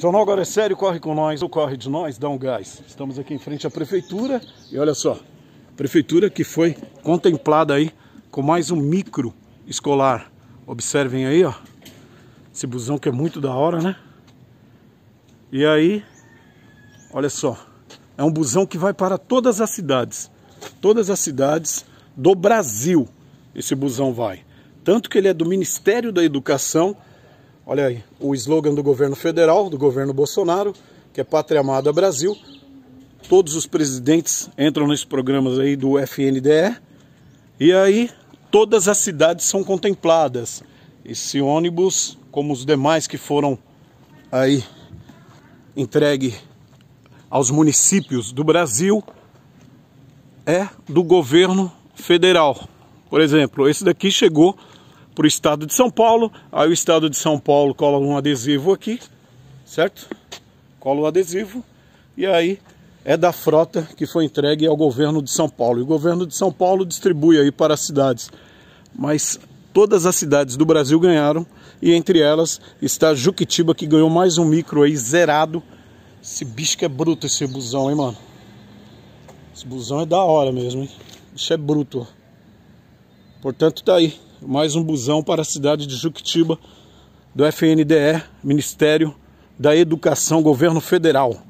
Jornal então, Agora é Sério, corre com nós, ou corre de nós, dá um gás. Estamos aqui em frente à prefeitura e olha só, prefeitura que foi contemplada aí com mais um micro escolar. Observem aí, ó, esse busão que é muito da hora, né? E aí, olha só, é um busão que vai para todas as cidades, todas as cidades do Brasil esse busão vai. Tanto que ele é do Ministério da Educação, olha aí, o slogan do governo federal, do governo Bolsonaro, que é Pátria Amada Brasil. Todos os presidentes entram nesses programas aí do FNDE. E aí, todas as cidades são contempladas. Esse ônibus, como os demais que foram aí entregue aos municípios do Brasil, é do governo federal. Por exemplo, esse daqui chegou para o estado de São Paulo. Aí o estado de São Paulo cola um adesivo aqui, certo? Cola o adesivo e aí é da frota que foi entregue ao governo de São Paulo. E o governo de São Paulo distribui aí para as cidades. Mas todas as cidades do Brasil ganharam e entre elas está Juquitiba que ganhou mais um micro aí zerado. Esse bicho que é bruto esse busão, hein, mano? Esse busão é da hora mesmo, hein? Bicho é bruto, ó. Portanto, tá aí mais um busão para a cidade de Juquitiba do FNDE, Ministério da Educação, Governo Federal.